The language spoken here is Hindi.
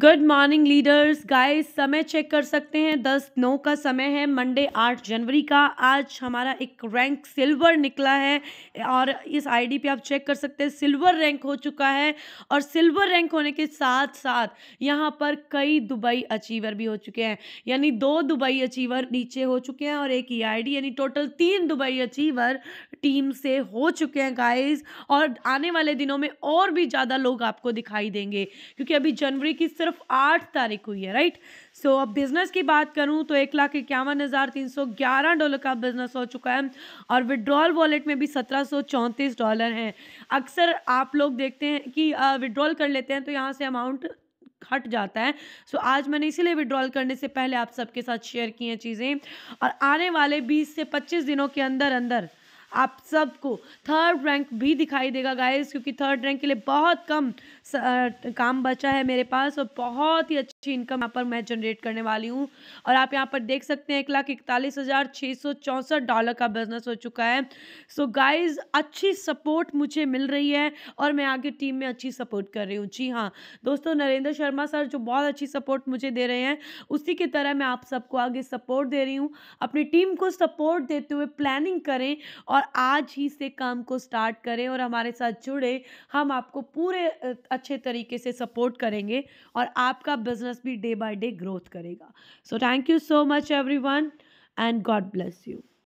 गुड मॉर्निंग लीडर्स गाइस समय चेक कर सकते हैं दस नौ का समय है मंडे आठ जनवरी का आज हमारा एक रैंक सिल्वर निकला है और इस आईडी पे आप चेक कर सकते हैं सिल्वर रैंक हो चुका है और सिल्वर रैंक होने के साथ साथ यहाँ पर कई दुबई अचीवर भी हो चुके हैं यानी दो दुबई अचीवर नीचे हो चुके हैं और एक ई e यानी टोटल तीन दुबई अचीवर टीम से हो चुके हैं गाइज और आने वाले दिनों में और भी ज़्यादा लोग आपको दिखाई देंगे क्योंकि अभी जनवरी की सिर्फ आठ तारीख हुई है राइट सो अब बिज़नेस की बात करूं तो एक लाख इक्यावन हज़ार तीन सौ ग्यारह डॉलर का बिज़नेस हो चुका है और विड्रॉल वॉलेट में भी सत्रह सौ चौंतीस डॉलर हैं अक्सर आप लोग देखते हैं कि विड्रॉल कर लेते हैं तो यहाँ से अमाउंट हट जाता है सो so, आज मैंने इसीलिए विड्रॉल करने से पहले आप सबके साथ शेयर की हैं चीज़ें और आने वाले 20 से 25 दिनों के अंदर अंदर आप सबको थर्ड रैंक भी दिखाई देगा गाइस क्योंकि थर्ड रैंक के लिए बहुत कम स, आ, काम बचा है मेरे पास और बहुत ही अच्छी इनकम यहाँ पर मैं जनरेट करने वाली हूँ और आप यहाँ पर देख सकते हैं एक लाख इकतालीस हज़ार छः सौ चौंसठ डॉलर का बिजनेस हो चुका है सो so, गाइज अच्छी सपोर्ट मुझे मिल रही है और मैं आगे टीम में अच्छी सपोर्ट कर रही हूँ जी हाँ दोस्तों नरेंद्र शर्मा सर जो बहुत अच्छी सपोर्ट मुझे दे रहे हैं उसी की तरह मैं आप सबको आगे सपोर्ट दे रही हूँ अपनी टीम को सपोर्ट देते हुए प्लानिंग करें और और आज ही से काम को स्टार्ट करें और हमारे साथ जुड़े हम आपको पूरे अच्छे तरीके से सपोर्ट करेंगे और आपका बिजनेस भी डे बाय डे ग्रोथ करेगा so thank you so much everyone and God bless you